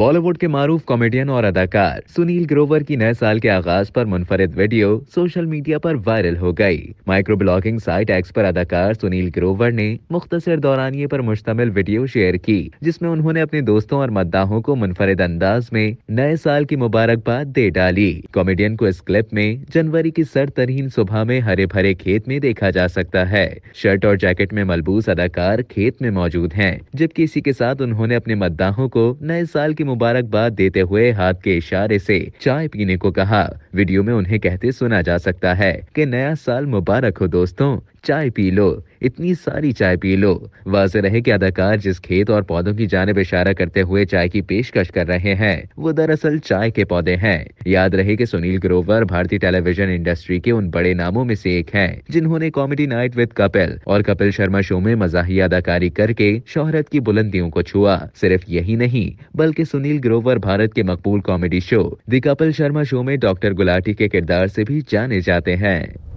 बॉलीवुड के मारूफ कॉमेडियन और अदाकार सुनील ग्रोवर की नए साल के आगाज पर मुनफरद वीडियो सोशल मीडिया पर वायरल हो गई माइक्रो ब्लॉगिंग साइट एक्स पर अदाकार सुनील ग्रोवर ने मुख्तर दौरानिए पर मुश्तमिल वीडियो शेयर की जिसमें उन्होंने अपने दोस्तों और मद्दाहों को मुनफरद अंदाज में नए साल की मुबारकबाद दे डाली कॉमेडियन को इस क्लिप में जनवरी की सर तरीन सुबह में हरे भरे खेत में देखा जा सकता है शर्ट और जैकेट में मलबूस अदाकार खेत में मौजूद है जबकि इसी के साथ उन्होंने अपने मद्दाहों को नए साल की मुबारकबाद देते हुए हाथ के इशारे से चाय पीने को कहा वीडियो में उन्हें कहते सुना जा सकता है कि नया साल मुबारक हो दोस्तों चाय पी लो इतनी सारी चाय पी लो वाज रहे कि अदाकार जिस खेत और पौधों की जानब इशारा करते हुए चाय की पेशकश कर रहे हैं वो दरअसल चाय के पौधे हैं याद रहे कि सुनील ग्रोवर भारतीय टेलीविजन इंडस्ट्री के उन बड़े नामों में से एक हैं जिन्होंने कॉमेडी नाइट विद कपिल और कपिल शर्मा शो में मजाही अदाकारी करके शोहरत की बुलंदियों को छुआ सिर्फ यही नहीं बल्कि सुनील ग्रोवर भारत के मकबूल comedy show the Kapil Sharma show में डॉक्टर गुलाटी के किरदार से भी जाने जाते हैं